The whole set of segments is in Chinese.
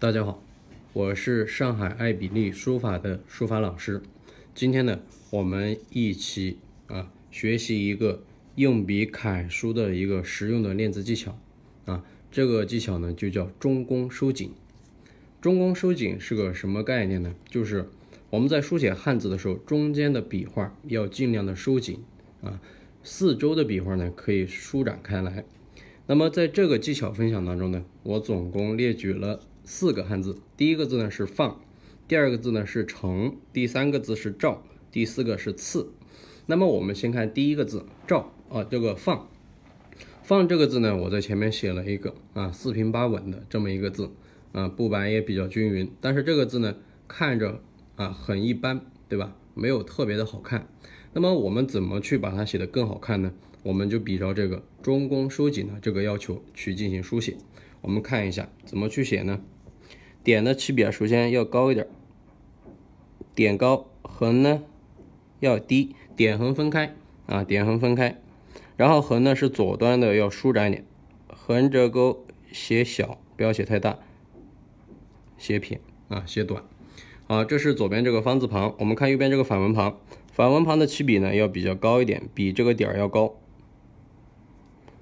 大家好，我是上海爱比利书法的书法老师。今天呢，我们一起啊学习一个硬笔楷书的一个实用的练字技巧啊。这个技巧呢就叫中宫收紧。中宫收紧是个什么概念呢？就是我们在书写汉字的时候，中间的笔画要尽量的收紧啊，四周的笔画呢可以舒展开来。那么在这个技巧分享当中呢，我总共列举了。四个汉字，第一个字呢是放，第二个字呢是成，第三个字是照，第四个是次。那么我们先看第一个字照啊，这个放，放这个字呢，我在前面写了一个啊四平八稳的这么一个字啊，布板也比较均匀，但是这个字呢看着啊很一般，对吧？没有特别的好看。那么我们怎么去把它写的更好看呢？我们就比照这个中宫收紧的这个要求去进行书写。我们看一下怎么去写呢？点的起笔啊，首先要高一点儿，点高，横呢要低，点横分开啊，点横分开，然后横呢是左端的要舒展一点，横折钩写小，不要写太大，写撇啊，写短，啊，这是左边这个方字旁，我们看右边这个反文旁，反文旁的起笔呢要比较高一点，比这个点儿要高，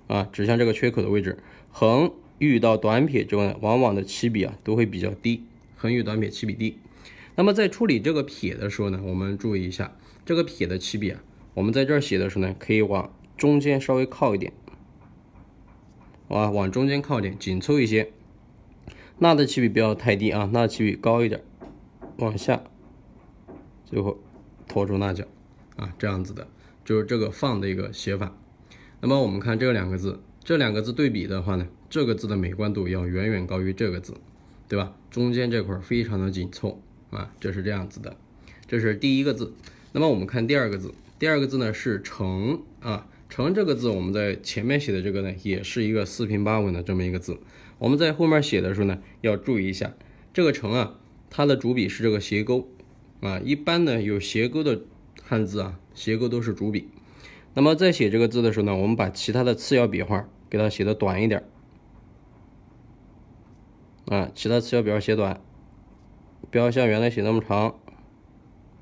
啊，指向这个缺口的位置，横。遇到短撇之外，往往的起笔啊都会比较低，横与短撇起笔低。那么在处理这个撇的时候呢，我们注意一下这个撇的起笔啊，我们在这儿写的时候呢，可以往中间稍微靠一点啊，往中间靠一点，紧凑一些。捺的起笔不要太低啊，捺起笔高一点，往下，最后拖住捺脚啊，这样子的，就是这个放的一个写法。那么我们看这两个字。这两个字对比的话呢，这个字的美观度要远远高于这个字，对吧？中间这块非常的紧凑啊，就是这样子的，这是第一个字。那么我们看第二个字，第二个字呢是“成”啊，“成”这个字我们在前面写的这个呢，也是一个四平八稳的这么一个字。我们在后面写的时候呢，要注意一下这个“成”啊，它的主笔是这个斜钩啊。一般呢有斜钩的汉字啊，斜钩都是主笔。那么在写这个字的时候呢，我们把其他的次要笔画。给它写的短一点儿，啊，其他次要较写短，不要像原来写那么长，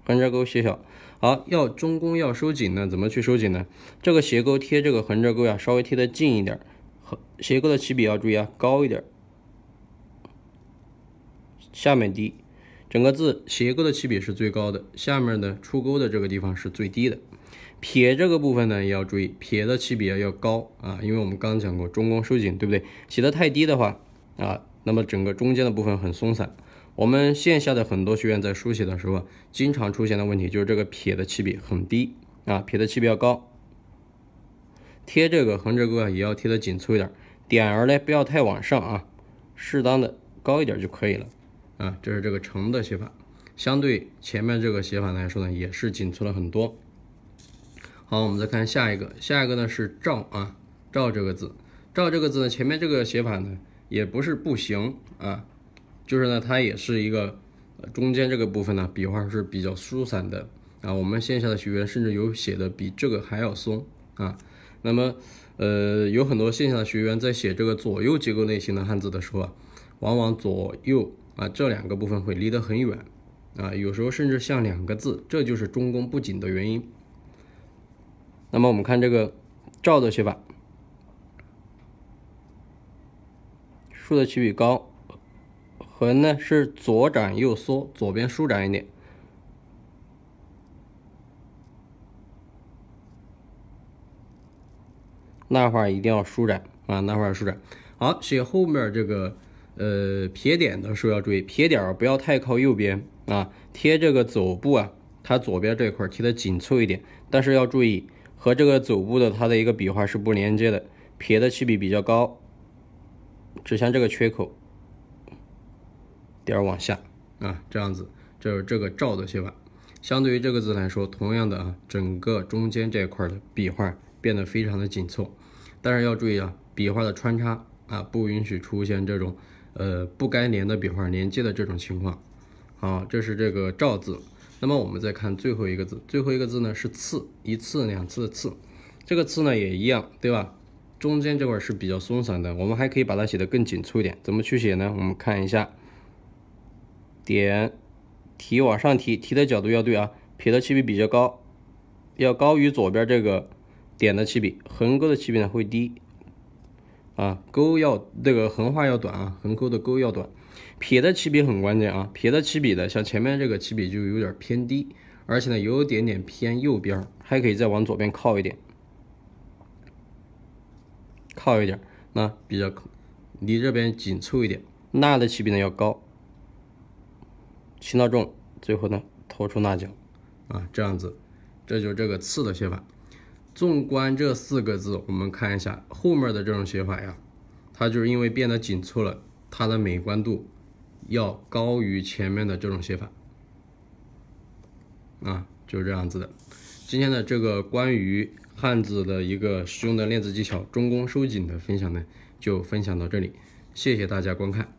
横折钩写小。好，要中宫要收紧呢，怎么去收紧呢？这个斜钩贴这个横折钩呀，稍微贴的近一点。横斜钩的起笔要注意啊，高一点，下面低。整个字斜钩的起笔是最高的，下面的出钩的这个地方是最低的。撇这个部分呢，也要注意撇的起笔要高啊，因为我们刚讲过中宫收紧，对不对？写得太低的话啊，那么整个中间的部分很松散。我们线下的很多学员在书写的时候啊，经常出现的问题就是这个撇的起笔很低啊，撇的起笔要高。贴这个横折钩啊，也要贴得紧凑一点，点儿呢不要太往上啊，适当的高一点就可以了啊。这是这个成的写法，相对前面这个写法来说呢，也是紧凑了很多。好，我们再看下一个，下一个呢是照啊，照这个字，照这个字呢，前面这个写法呢也不是不行啊，就是呢它也是一个中间这个部分呢笔画是比较疏散的啊，我们线下的学员甚至有写的比这个还要松啊，那么呃有很多线下的学员在写这个左右结构类型的汉字的时候啊，往往左右啊这两个部分会离得很远啊，有时候甚至像两个字，这就是中宫不紧的原因。那么我们看这个“照”的写法，竖的起笔高，横呢是左展右缩，左边舒展一点，捺画一定要舒展啊，捺画舒展。好，写后面这个呃撇点的时候要注意，撇点不要太靠右边啊，贴这个走部啊，它左边这块贴的紧凑一点，但是要注意。和这个走步的它的一个笔画是不连接的，撇的起笔比较高，指向这个缺口，点儿往下啊，这样子，这是这个照的写法。相对于这个字来说，同样的啊，整个中间这块的笔画变得非常的紧凑，但是要注意啊，笔画的穿插啊，不允许出现这种呃不该连的笔画连接的这种情况。好，这是这个照字。那么我们再看最后一个字，最后一个字呢是次，一次两次的次，这个字呢也一样，对吧？中间这块是比较松散的，我们还可以把它写的更紧凑一点。怎么去写呢？我们看一下，点提往上提，提的角度要对啊，撇的起笔比较高，要高于左边这个点的起笔，横勾的起笔呢会低，啊，勾要这个横画要短啊，横勾的勾要短。撇的起笔很关键啊，撇的起笔的，像前面这个起笔就有点偏低，而且呢有点点偏右边，还可以再往左边靠一点，靠一点，那比较离这边紧凑一点。捺的起笔呢要高，轻到重，最后呢拖出捺脚，啊这样子，这就是这个次的写法。纵观这四个字，我们看一下后面的这种写法呀，它就是因为变得紧凑了。它的美观度要高于前面的这种写法，啊，就这样子的。今天的这个关于汉字的一个实用的练字技巧“中宫收紧”的分享呢，就分享到这里，谢谢大家观看。